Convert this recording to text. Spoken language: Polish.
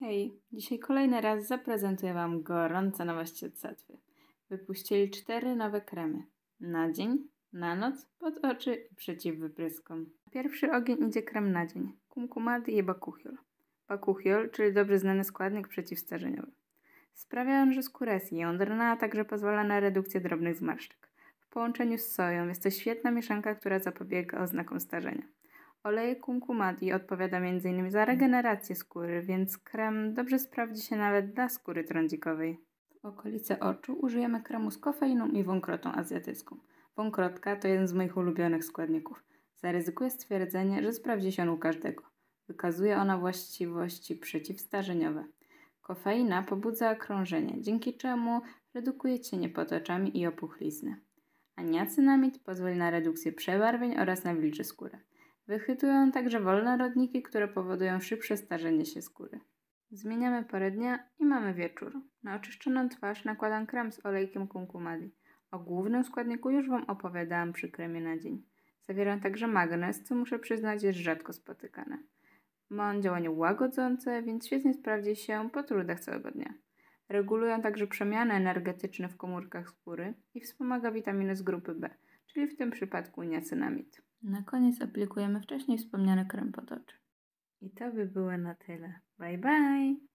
Hej, dzisiaj kolejny raz zaprezentuję Wam gorące nowości od Satwy. Wypuścili cztery nowe kremy. Na dzień, na noc, pod oczy i przeciw wypryskom. Pierwszy ogień idzie krem na dzień. Kumkumad i bakuchiol. Bakuchiol, czyli dobrze znany składnik przeciwstarzeniowy. Sprawia on, że skóra jest jądrna, a także pozwala na redukcję drobnych zmarszczek. W połączeniu z soją jest to świetna mieszanka, która zapobiega oznakom starzenia. Olej kumkumati odpowiada m.in. za regenerację skóry, więc krem dobrze sprawdzi się nawet dla skóry trądzikowej. W okolice oczu użyjemy kremu z kofeiną i wąkrotą azjatycką. Wąkrotka to jeden z moich ulubionych składników. Zaryzykuję stwierdzenie, że sprawdzi się on u każdego. Wykazuje ona właściwości przeciwstarzeniowe. Kofeina pobudza krążenie, dzięki czemu redukuje cienie pod oczami i opuchlizny. A pozwoli na redukcję przebarwień oraz wilczy skórę. Wychytują także wolne rodniki, które powodują szybsze starzenie się skóry. Zmieniamy porę dnia i mamy wieczór. Na oczyszczoną twarz nakładam krem z olejkiem kumkumadi. O głównym składniku już Wam opowiadałam przy kremie na dzień. Zawiera także magnez, co muszę przyznać jest rzadko spotykane. Ma on działanie łagodzące, więc świetnie sprawdzi się po trudach całego dnia. Regulują także przemiany energetyczne w komórkach skóry i wspomaga witaminy z grupy B, czyli w tym przypadku niacinamid. Na koniec aplikujemy wcześniej wspomniany krem oczy. I to by było na tyle. Bye bye!